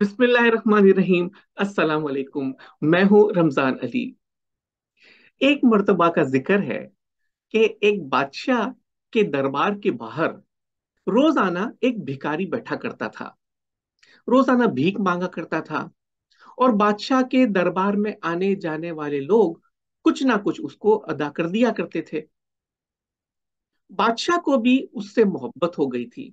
बिस्मिल्लाहिर्रहमानिर्रहीम अस्सलाम वालेकुम मैं हूं रमजान अली एक मर्तबा का जिक्र है कि एक बादशाह के दरबार के बाहर रोजाना एक भिकारी बैठा करता था रोजाना भीख मांगा करता था और बादशाह के दरबार में आने जाने वाले लोग कुछ ना कुछ उसको अदा कर दिया करते थे बादशाह को भी उससे मोहब्बत हो गई थी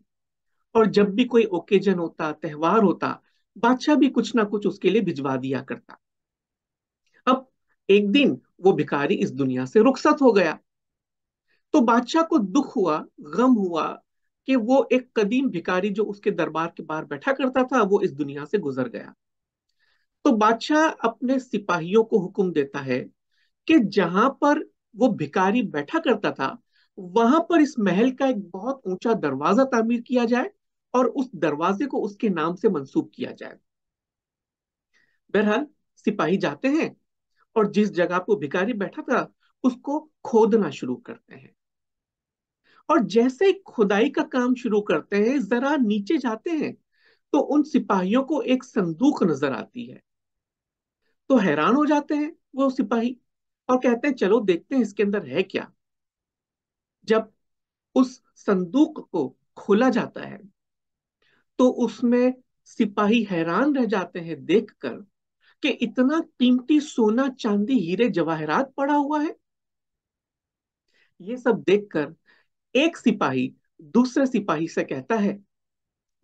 और जब भी कोई ओकेजन होता त्योहार होता बादशाह भी कुछ ना कुछ उसके लिए भिजवा दिया करता अब एक दिन वो भिखारी इस दुनिया से रुखसत हो गया तो बादशाह को दुख हुआ गम हुआ कि वो एक कदीम भिखारी जो उसके दरबार के बाहर बैठा करता था वो इस दुनिया से गुजर गया तो बादशाह अपने सिपाहियों को हुक्म देता है कि जहां पर वो भिखारी बैठा करता था वहां पर इस महल का एक बहुत ऊंचा दरवाजा तामीर किया जाए और उस दरवाजे को उसके नाम से मंसूब किया जाए बहरहाल सिपाही जाते हैं और जिस जगह पर भिखारी बैठा था उसको खोदना शुरू करते हैं और जैसे खुदाई का काम शुरू करते हैं जरा नीचे जाते हैं तो उन सिपाहियों को एक संदूक नजर आती है तो हैरान हो जाते हैं वो सिपाही और कहते हैं चलो देखते हैं इसके अंदर है क्या जब उस संदूक को खोला जाता है तो उसमें सिपाही हैरान रह जाते हैं देखकर कि इतना कीमती सोना चांदी हीरे जवाहरात पड़ा हुआ है ये सब देखकर एक सिपाही दूसरे सिपाही से कहता है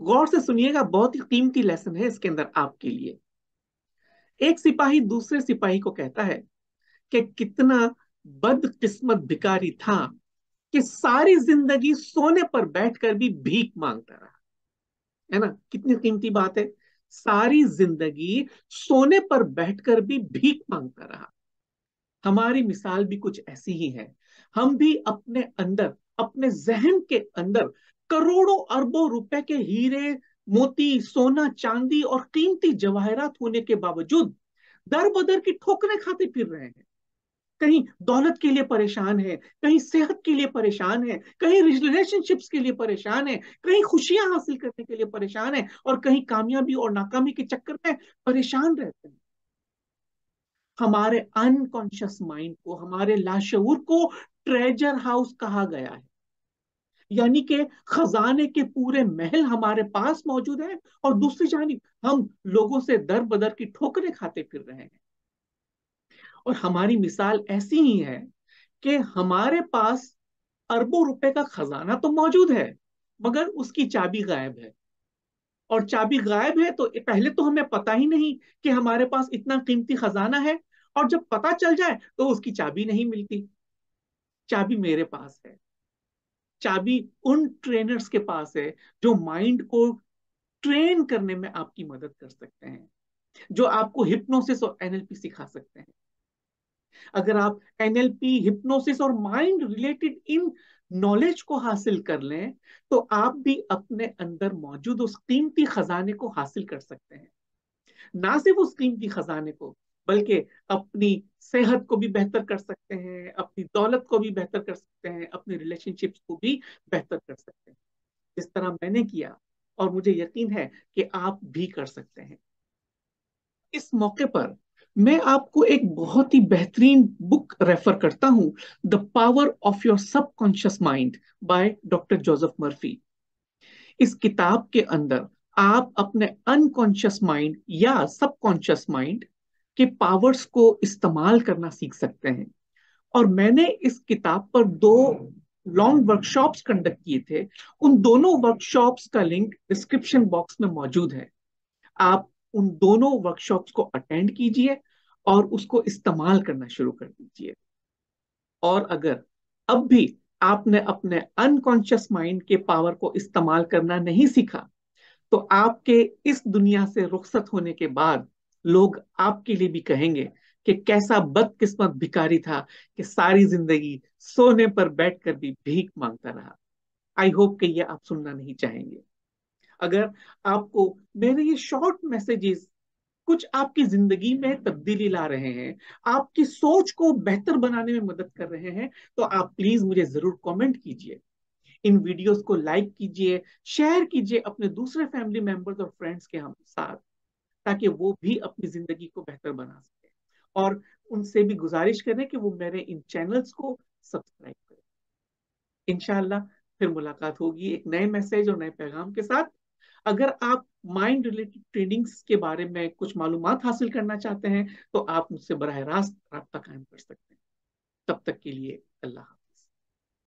गौर से सुनिएगा बहुत ही कीमती लेसन है इसके अंदर आपके लिए एक सिपाही दूसरे सिपाही को कहता है कि कितना बदकिस्मत भिकारी था कि सारी जिंदगी सोने पर बैठकर भी भीख मांगता रहा है ना कितनी कीमती बात है सारी जिंदगी सोने पर बैठकर भी भीख मांगता रहा हमारी मिसाल भी कुछ ऐसी ही है हम भी अपने अंदर अपने जहन के अंदर करोड़ों अरबों रुपए के हीरे मोती सोना चांदी और कीमती जवाहरात होने के बावजूद दर बदर की ठोकरें खाते फिर रहे हैं कहीं दौलत के लिए परेशान है कहीं सेहत के लिए परेशान है कहीं रिलेशनशिप्स के लिए परेशान है कहीं खुशियां हासिल करने के लिए परेशान है और कहीं कामयाबी और नाकामी के चक्कर में परेशान रहते हैं हमारे अनकॉन्शियस माइंड को हमारे लाशूर को ट्रेजर हाउस कहा गया है यानी के खजाने के पूरे महल हमारे पास मौजूद है और दूसरी जानी हम लोगों से दर बदर की ठोकरें खाते फिर रहे हैं और हमारी मिसाल ऐसी ही है कि हमारे पास अरबों रुपए का खजाना तो मौजूद है मगर उसकी चाबी गायब है और चाबी गायब है तो पहले तो हमें पता ही नहीं कि हमारे पास इतना कीमती खजाना है और जब पता चल जाए तो उसकी चाबी नहीं मिलती चाबी मेरे पास है चाबी उन ट्रेनर्स के पास है जो माइंड को ट्रेन करने में आपकी मदद कर सकते हैं जो आपको हिप्नोसिस और एनएलपी सिखा सकते हैं अगर आप एनएलपी हिप्नोसिस और माइंड रिलेटेड इन नॉलेज को हासिल कर लें तो आप भी अपने अंदर मौजूद उस कीमती खजाने को हासिल कर सकते हैं ना सिर्फ उस कीमती खजाने को बल्कि अपनी सेहत को भी बेहतर कर सकते हैं अपनी दौलत को भी बेहतर कर सकते हैं अपने रिलेशनशिप्स को भी बेहतर कर सकते हैं जिस तरह मैंने किया और मुझे यकीन है कि आप भी कर सकते हैं इस मौके पर मैं आपको एक बहुत ही बेहतरीन बुक रेफर करता हूं the power of your subconscious mind by doctor Joseph Murphy इस किताब के अंदर आप अपने अनकॉन्शियस माइंड या सबकॉन्शियस माइंड के पावर्स को इस्तेमाल करना सीख सकते हैं और मैंने इस किताब पर दो लॉन्ग वर्कशॉप्स कंडक्ट किए थे उन दोनों वर्कशॉप्स का लिंक डिस्क्रिप्शन बॉक्स में मौजूद है आप उन दोनों वर्कशॉप्स को अटेंड कीजिए और उसको इस्तेमाल करना शुरू कर दीजिए और अगर अब भी आपने अपने अनकॉन्शियस माइंड के पावर को इस्तेमाल करना नहीं सीखा तो आपके इस दुनिया से रुखसत होने के बाद लोग आपके लिए भी कहेंगे कि कैसा बदकिस्मत भिकारी था कि सारी जिंदगी सोने पर बैठकर भी भीख मांगता रहा आई होप कि ये आप सुनना नहीं चाहेंगे अगर आपको मेरे ये शॉर्ट मैसेजेस कुछ आपकी जिंदगी में तब्दीली ला रहे हैं आपकी सोच को बेहतर बनाने में मदद कर रहे हैं तो आप प्लीज मुझे जरूर कमेंट कीजिए इन वीडियोस को लाइक कीजिए शेयर कीजिए अपने दूसरे फैमिली मेंबर्स और फ्रेंड्स के हम साथ ताकि वो भी अपनी जिंदगी को बेहतर बना सके और उनसे भी गुजारिश करें कि वो मेरे इन चैनल्स को सब्सक्राइब करें इनशाला फिर मुलाकात होगी एक नए मैसेज और नए पैगाम के साथ अगर आप माइंड रिलेटेड ट्रेडिंग्स के बारे में कुछ मालूम हासिल करना चाहते हैं तो आप मुझसे बरह रास्त रबता कायम कर सकते हैं तब तक के लिए अल्लाह